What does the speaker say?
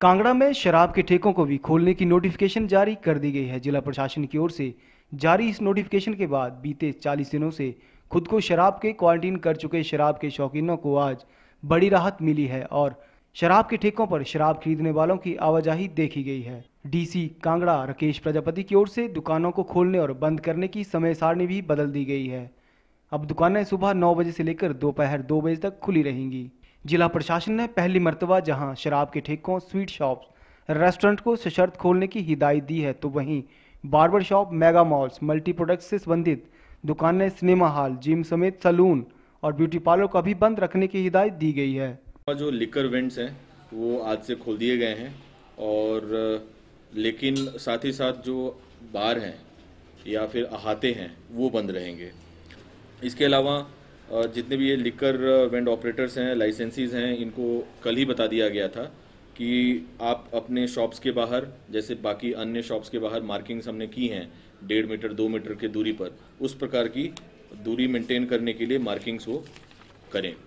कांगड़ा में शराब के ठेकों को भी खोलने की नोटिफिकेशन जारी कर दी गई है जिला प्रशासन की ओर से जारी इस नोटिफिकेशन के बाद बीते 40 दिनों से खुद को शराब के क्वारंटीन कर चुके शराब के शौकीनों को आज बड़ी राहत मिली है और शराब के ठेकों पर शराब खरीदने वालों की आवाजाही देखी गई है डीसी कांगड़ा राकेश प्रजापति की ओर से दुकानों को खोलने और बंद करने की समय सारणी भी बदल दी गई है अब दुकानें सुबह नौ बजे से लेकर दोपहर दो बजे तक खुली रहेंगी जिला प्रशासन ने पहली मरतबा जहां शराब के ठेकों स्वीट शॉप्स रेस्टोरेंट को सशर्त खोलने की हिदायत दी है तो वहीं barber shop mega malls multi product से संबंधित दुकानें सिनेमा हॉल जिम समेत सलून और ब्यूटी पार्लर को भी बंद रखने की हिदायत दी गई है जो लिकर वेंट्स हैं वो आज से खोल दिए गए हैं और लेकिन साथ ही साथ जो बार हैं या फिर अहाते हैं वो बंद रहेंगे इसके अलावा जितने भी ये लिकर वेंड ऑपरेटर्स हैं लाइसेंसीज हैं इनको कल ही बता दिया गया था कि आप अपने शॉप्स के बाहर जैसे बाकी अन्य शॉप्स के बाहर मार्किंग्स हमने की हैं डेढ़ मीटर दो मीटर के दूरी पर उस प्रकार की दूरी मेंटेन करने के लिए मार्किंग्स वो करें